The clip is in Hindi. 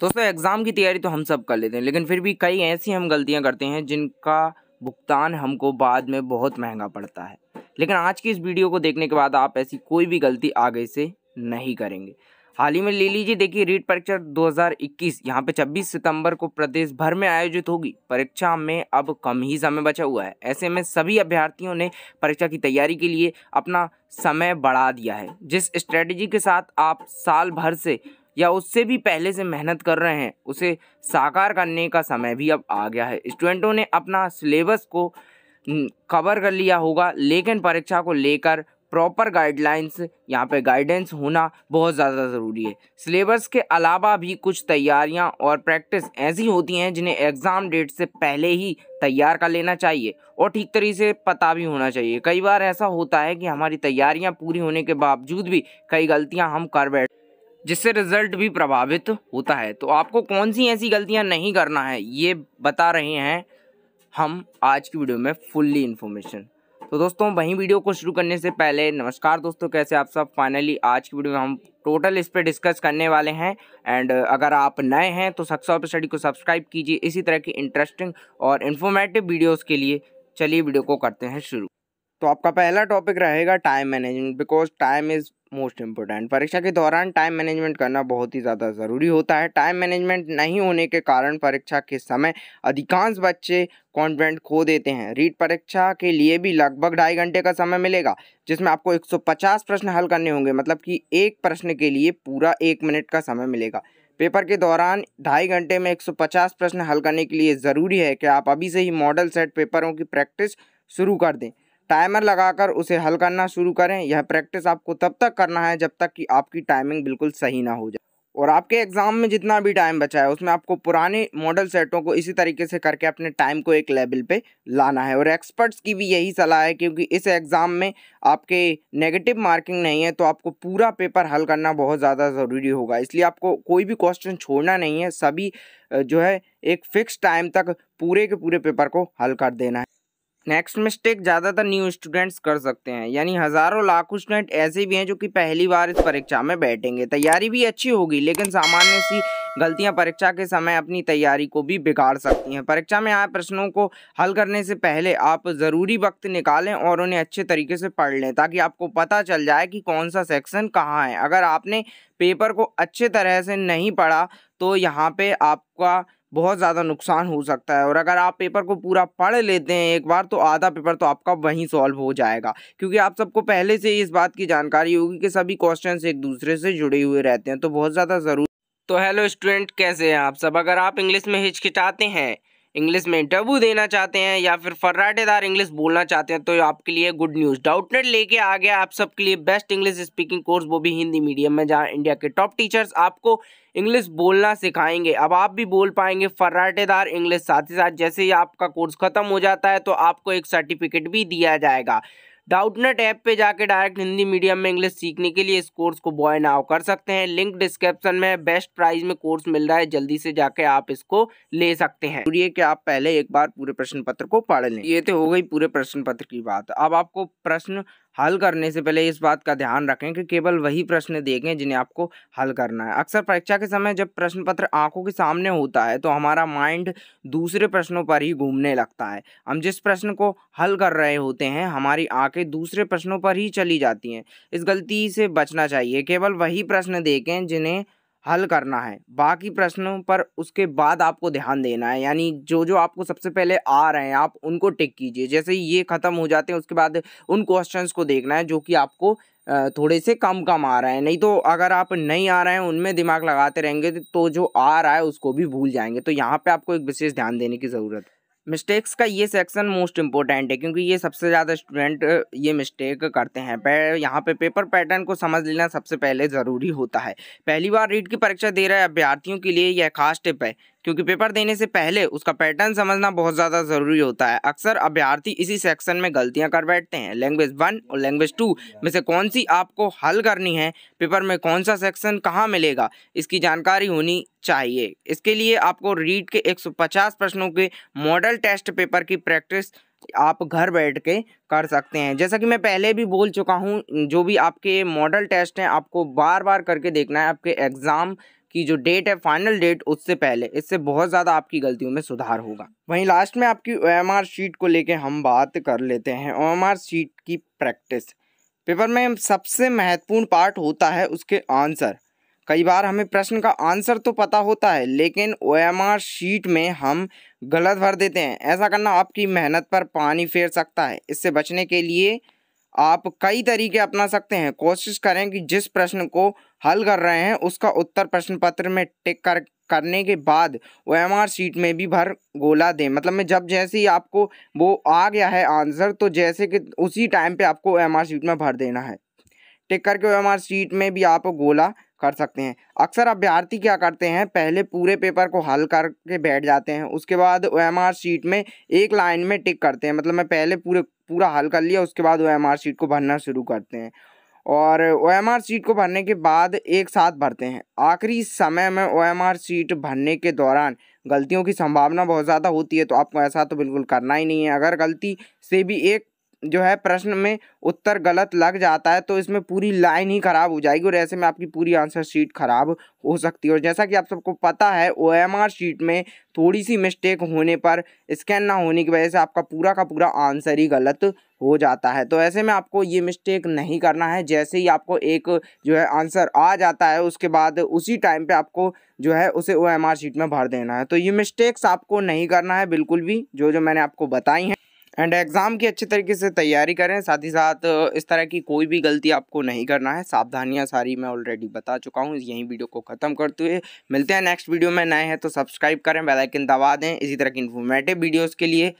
दोस्तों एग्ज़ाम की तैयारी तो हम सब कर लेते हैं लेकिन फिर भी कई ऐसी हम गलतियां करते हैं जिनका भुगतान हमको बाद में बहुत महंगा पड़ता है लेकिन आज की इस वीडियो को देखने के बाद आप ऐसी कोई भी गलती आगे से नहीं करेंगे हाल ही में ले लीजिए देखिए रीट परीक्षा 2021 यहाँ पर छब्बीस सितंबर को प्रदेश भर में आयोजित होगी परीक्षा में अब कम ही समय बचा हुआ है ऐसे में सभी अभ्यर्थियों ने परीक्षा की तैयारी के लिए अपना समय बढ़ा दिया है जिस स्ट्रेटजी के साथ आप साल भर से या उससे भी पहले से मेहनत कर रहे हैं उसे साकार करने का समय भी अब आ गया है स्टूडेंटों ने अपना सिलेबस को कवर कर लिया होगा लेकिन परीक्षा को लेकर प्रॉपर गाइडलाइंस यहाँ पे गाइडेंस होना बहुत ज़्यादा ज़रूरी है सिलेबस के अलावा भी कुछ तैयारियाँ और प्रैक्टिस ऐसी होती हैं जिन्हें एग्ज़ाम डेट से पहले ही तैयार कर लेना चाहिए और ठीक तरीके से पता भी होना चाहिए कई बार ऐसा होता है कि हमारी तैयारियाँ पूरी होने के बावजूद भी कई गलतियाँ हम कर बैठ जिससे रिजल्ट भी प्रभावित होता है तो आपको कौन सी ऐसी गलतियां नहीं करना है ये बता रहे हैं हम आज की वीडियो में फुल्ली इन्फॉर्मेशन तो दोस्तों वहीं वीडियो को शुरू करने से पहले नमस्कार दोस्तों कैसे आप सब फाइनली आज की वीडियो में हम टोटल इस पर डिस्कस करने वाले हैं एंड अगर आप नए हैं तो सक्स ऑफ स्टडी को सब्सक्राइब कीजिए इसी तरह की इंटरेस्टिंग और इन्फॉर्मेटिव वीडियोज़ के लिए चलिए वीडियो को करते हैं शुरू तो आपका पहला टॉपिक रहेगा time management because time is most important परीक्षा के दौरान टाइम मैनेजमेंट करना बहुत ही ज़्यादा ज़रूरी होता है टाइम मैनेजमेंट नहीं होने के कारण परीक्षा के समय अधिकांश बच्चे कॉन्फिडेंट खो देते हैं रीट परीक्षा के लिए भी लगभग ढाई घंटे का समय मिलेगा जिसमें आपको 150 प्रश्न हल करने होंगे मतलब कि एक प्रश्न के लिए पूरा एक मिनट का समय मिलेगा पेपर के दौरान ढाई घंटे में एक प्रश्न हल करने के लिए ज़रूरी है कि आप अभी से ही मॉडल सेट पेपरों की प्रैक्टिस शुरू कर दें टाइमर लगाकर उसे हल करना शुरू करें यह प्रैक्टिस आपको तब तक करना है जब तक कि आपकी टाइमिंग बिल्कुल सही ना हो जाए और आपके एग्ज़ाम में जितना भी टाइम बचा है उसमें आपको पुराने मॉडल सेटों को इसी तरीके से करके अपने टाइम को एक लेवल पे लाना है और एक्सपर्ट्स की भी यही सलाह है क्योंकि इस एग्ज़ाम में आपके नेगेटिव मार्किंग नहीं है तो आपको पूरा पेपर हल करना बहुत ज़्यादा ज़रूरी होगा इसलिए आपको कोई भी क्वेश्चन छोड़ना नहीं है सभी जो है एक फ़िक्स टाइम तक पूरे के पूरे पेपर को हल कर देना है नेक्स्ट मिस्टेक ज़्यादातर न्यू स्टूडेंट्स कर सकते हैं यानी हज़ारों लाखों स्टूडेंट ऐसे भी हैं जो कि पहली बार इस परीक्षा में बैठेंगे तैयारी भी अच्छी होगी लेकिन सामान्य सी गलतियां परीक्षा के समय अपनी तैयारी को भी बिगाड़ सकती हैं परीक्षा में आए प्रश्नों को हल करने से पहले आप ज़रूरी वक्त निकालें और उन्हें अच्छे तरीके से पढ़ लें ताकि आपको पता चल जाए कि कौन सा सेक्शन कहाँ है अगर आपने पेपर को अच्छे तरह से नहीं पढ़ा तो यहाँ पर आपका बहुत ज़्यादा नुकसान हो सकता है और अगर आप पेपर को पूरा पढ़ लेते हैं एक बार तो आधा पेपर तो आपका वहीं सॉल्व हो जाएगा क्योंकि आप सबको पहले से इस बात की जानकारी होगी कि सभी क्वेश्चन एक दूसरे से जुड़े हुए रहते हैं तो बहुत ज़्यादा ज़रूर तो हेलो स्टूडेंट कैसे हैं आप सब अगर आप इंग्लिश में हिचकिचाते हैं इंग्लिश में इंटरव्यू देना चाहते हैं या फिर फर्राटेदार इंग्लिश बोलना चाहते हैं तो आपके लिए गुड न्यूज़ डाउटनेट लेके आ गया आप सबके लिए बेस्ट इंग्लिश स्पीकिंग कोर्स वो भी हिंदी मीडियम में जहाँ इंडिया के टॉप टीचर्स आपको इंग्लिश बोलना सिखाएंगे अब आप भी बोल पाएंगे फर्राटेदार इंग्लिश साथ ही साथ जैसे ही आपका कोर्स ख़त्म हो जाता है तो आपको एक सर्टिफिकेट भी दिया जाएगा डाउटनेट ऐप पे जाके डायरेक्ट हिंदी मीडियम में इंग्लिश सीखने के लिए इस कोर्स को बॉय नाव कर सकते हैं लिंक डिस्क्रिप्शन में बेस्ट प्राइस में कोर्स मिल रहा है जल्दी से जाके आप इसको ले सकते हैं जरूरी है कि आप पहले एक बार पूरे प्रश्न पत्र को पढ़ लें ये तो हो गई पूरे प्रश्न पत्र की बात अब आपको प्रश्न हल करने से पहले इस बात का ध्यान रखें कि केवल वही प्रश्न देखें जिन्हें आपको हल करना है अक्सर परीक्षा के समय जब प्रश्न पत्र आंखों के सामने होता है तो हमारा माइंड दूसरे प्रश्नों पर ही घूमने लगता है हम जिस प्रश्न को हल कर रहे होते हैं हमारी आंखें दूसरे प्रश्नों पर ही चली जाती हैं इस गलती से बचना चाहिए केवल वही प्रश्न देखें जिन्हें हल करना है बाकी प्रश्नों पर उसके बाद आपको ध्यान देना है यानी जो जो आपको सबसे पहले आ रहे हैं आप उनको टिक कीजिए जैसे ये ख़त्म हो जाते हैं उसके बाद उन क्वेश्चंस को देखना है जो कि आपको थोड़े से कम कम आ रहे हैं नहीं तो अगर आप नहीं आ रहे हैं उनमें दिमाग लगाते रहेंगे तो जो आ रहा है उसको भी भूल जाएंगे तो यहाँ पर आपको एक विशेष ध्यान देने की ज़रूरत है मिस्टेक्स का ये सेक्शन मोस्ट इम्पोर्टेंट है क्योंकि ये सबसे ज़्यादा स्टूडेंट ये मिस्टेक करते हैं यहाँ पे पेपर पैटर्न को समझ लेना सबसे पहले ज़रूरी होता है पहली बार रीड की परीक्षा दे रहे अभ्यर्थियों के लिए यह खास टिप है क्योंकि पेपर देने से पहले उसका पैटर्न समझना बहुत ज़्यादा ज़रूरी होता है अक्सर अभ्यर्थी इसी सेक्शन में गलतियाँ कर बैठते हैं लैंग्वेज वन और लैंग्वेज टू में से कौन सी आपको हल करनी है पेपर में कौन सा सेक्शन कहाँ मिलेगा इसकी जानकारी होनी चाहिए इसके लिए आपको रीड के एक प्रश्नों के मॉडल टेस्ट पेपर की प्रैक्टिस आप घर बैठ के कर सकते हैं जैसा कि मैं पहले भी बोल चुका हूँ जो भी आपके मॉडल टेस्ट हैं आपको बार बार करके देखना है आपके एग्ज़ाम की जो डेट है फाइनल डेट उससे पहले इससे बहुत ज़्यादा आपकी गलतियों में सुधार होगा वहीं लास्ट में आपकी ओ शीट को लेके हम बात कर लेते हैं ओ शीट की प्रैक्टिस पेपर में सबसे महत्वपूर्ण पार्ट होता है उसके आंसर कई बार हमें प्रश्न का आंसर तो पता होता है लेकिन ओ शीट में हम गलत भर देते हैं ऐसा करना आपकी मेहनत पर पानी फेर सकता है इससे बचने के लिए आप कई तरीके अपना सकते हैं कोशिश करें कि जिस प्रश्न को हल कर रहे हैं उसका उत्तर प्रश्न पत्र में टिक कर करने के बाद वो एम आर सीट में भी भर गोला दें मतलब मैं जब जैसे ही आपको वो आ गया है आंसर तो जैसे कि उसी टाइम पे आपको एम आर सीट में भर देना है टिक करके एम आर सीट में भी आप गोला कर सकते हैं अक्सर अभ्यर्थी क्या करते हैं पहले पूरे पेपर को हल करके बैठ जाते हैं उसके बाद ओ एम आर सीट में एक लाइन में टिक करते हैं मतलब मैं पहले पूरे पूरा हल कर लिया उसके बाद वो एम आर सीट को भरना शुरू करते हैं और ओ एम आर सीट को भरने के बाद एक साथ भरते हैं आखिरी समय में ओ एम आर सीट भरने के दौरान गलतियों की संभावना बहुत ज़्यादा होती है तो आपको ऐसा तो बिल्कुल करना ही नहीं है अगर गलती से भी एक जो है प्रश्न में उत्तर गलत लग जाता है तो इसमें पूरी लाइन ही ख़राब हो जाएगी और ऐसे में आपकी पूरी आंसर शीट ख़राब हो सकती है और जैसा कि आप सबको पता है ओ एम आर शीट में थोड़ी सी मिस्टेक होने पर स्कैन ना होने की वजह से आपका पूरा का पूरा आंसर ही गलत हो जाता है तो ऐसे में आपको ये मिस्टेक नहीं करना है जैसे ही आपको एक जो है आंसर आ जाता है उसके बाद उसी टाइम पे आपको जो है उसे ओ एम आर शीट में भर देना है तो ये मिस्टेक्स आपको नहीं करना है बिल्कुल भी जो जो मैंने आपको बताई हैं एंड एग्ज़ाम की अच्छे तरीके से तैयारी करें साथ ही साथ इस तरह की कोई भी गलती आपको नहीं करना है सावधानियाँ सारी मैं ऑलरेडी बता चुका हूँ यहीं वीडियो को ख़त्म करते हुए मिलते हैं नेक्स्ट वीडियो में नए हैं तो सब्सक्राइब करें बेलाइकन दबा दें इसी तरह की इन्फॉर्मेटिव वीडियोज़ के लिए